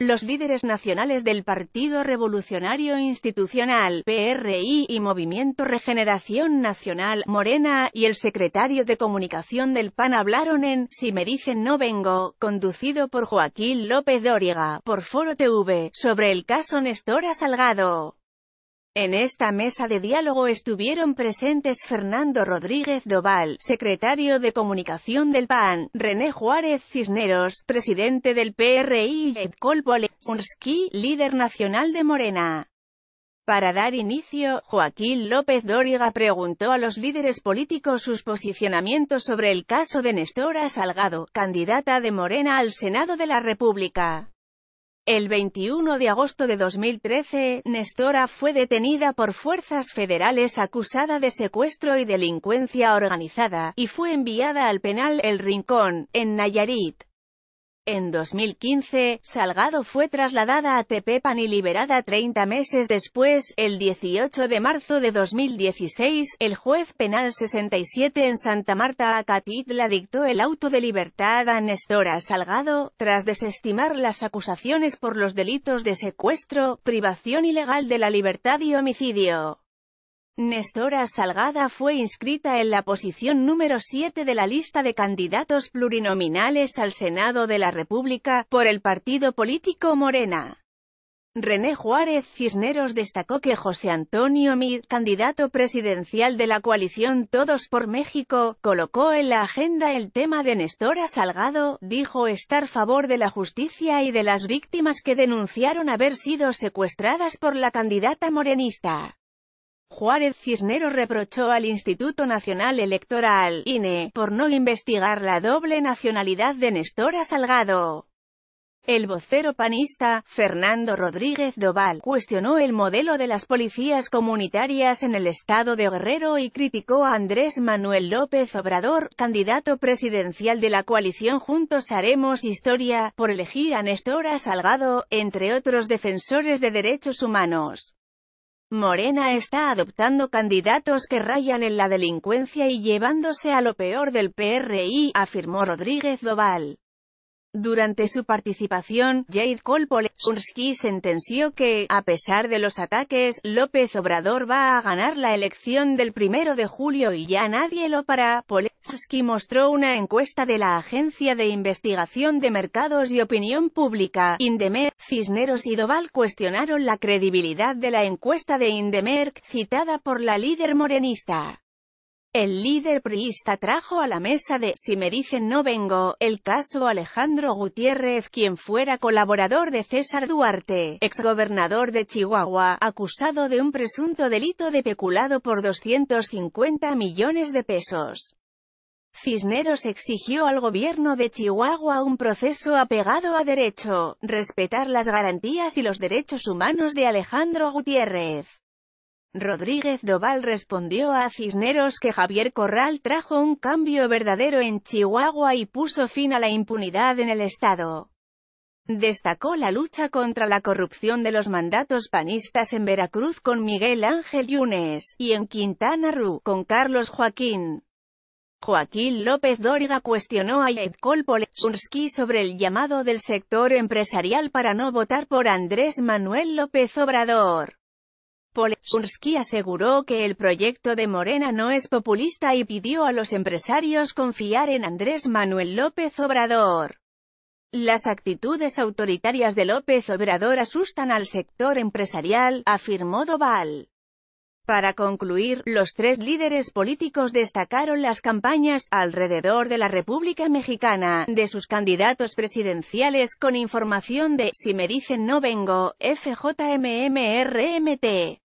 Los líderes nacionales del Partido Revolucionario Institucional, PRI y Movimiento Regeneración Nacional, Morena, y el secretario de Comunicación del PAN hablaron en Si me dicen no vengo, conducido por Joaquín López Dóriga, por Foro TV, sobre el caso Nestor Salgado. En esta mesa de diálogo estuvieron presentes Fernando Rodríguez Doval, secretario de Comunicación del PAN, René Juárez Cisneros, presidente del PRI y Edkol Bolensky, líder nacional de Morena. Para dar inicio, Joaquín López Dóriga preguntó a los líderes políticos sus posicionamientos sobre el caso de Nestora Salgado, candidata de Morena al Senado de la República. El 21 de agosto de 2013, Nestora fue detenida por fuerzas federales acusada de secuestro y delincuencia organizada, y fue enviada al penal El Rincón, en Nayarit. En 2015, Salgado fue trasladada a Tepepan y liberada 30 meses después, el 18 de marzo de 2016, el juez penal 67 en Santa Marta la dictó el auto de libertad a Nestora Salgado, tras desestimar las acusaciones por los delitos de secuestro, privación ilegal de la libertad y homicidio. Nestora Salgada fue inscrita en la posición número 7 de la lista de candidatos plurinominales al Senado de la República, por el partido político Morena. René Juárez Cisneros destacó que José Antonio Mid, candidato presidencial de la coalición Todos por México, colocó en la agenda el tema de Nestora Salgado, dijo estar a favor de la justicia y de las víctimas que denunciaron haber sido secuestradas por la candidata morenista. Juárez Cisnero reprochó al Instituto Nacional Electoral, INE, por no investigar la doble nacionalidad de Nestora Salgado. El vocero panista, Fernando Rodríguez Doval, cuestionó el modelo de las policías comunitarias en el estado de Guerrero y criticó a Andrés Manuel López Obrador, candidato presidencial de la coalición Juntos Haremos Historia, por elegir a Néstor Salgado, entre otros defensores de derechos humanos. Morena está adoptando candidatos que rayan en la delincuencia y llevándose a lo peor del PRI, afirmó Rodríguez Doval. Durante su participación, Jade Kolpolensky sentenció que, a pesar de los ataques, López Obrador va a ganar la elección del primero de julio y ya nadie lo para. Polesky mostró una encuesta de la Agencia de Investigación de Mercados y Opinión Pública, Indemer. Cisneros y Doval cuestionaron la credibilidad de la encuesta de Indemer, citada por la líder morenista. El líder priista trajo a la mesa de «Si me dicen no vengo» el caso Alejandro Gutiérrez quien fuera colaborador de César Duarte, exgobernador de Chihuahua, acusado de un presunto delito de peculado por 250 millones de pesos. Cisneros exigió al gobierno de Chihuahua un proceso apegado a derecho, respetar las garantías y los derechos humanos de Alejandro Gutiérrez. Rodríguez Doval respondió a Cisneros que Javier Corral trajo un cambio verdadero en Chihuahua y puso fin a la impunidad en el Estado. Destacó la lucha contra la corrupción de los mandatos panistas en Veracruz con Miguel Ángel Yunes, y en Quintana Roo, con Carlos Joaquín. Joaquín López Dóriga cuestionó a Yedkol sobre el llamado del sector empresarial para no votar por Andrés Manuel López Obrador. Polensky aseguró que el proyecto de Morena no es populista y pidió a los empresarios confiar en Andrés Manuel López Obrador. Las actitudes autoritarias de López Obrador asustan al sector empresarial, afirmó Doval. Para concluir, los tres líderes políticos destacaron las campañas alrededor de la República Mexicana de sus candidatos presidenciales con información de Si me dicen no vengo, FJMMRMT.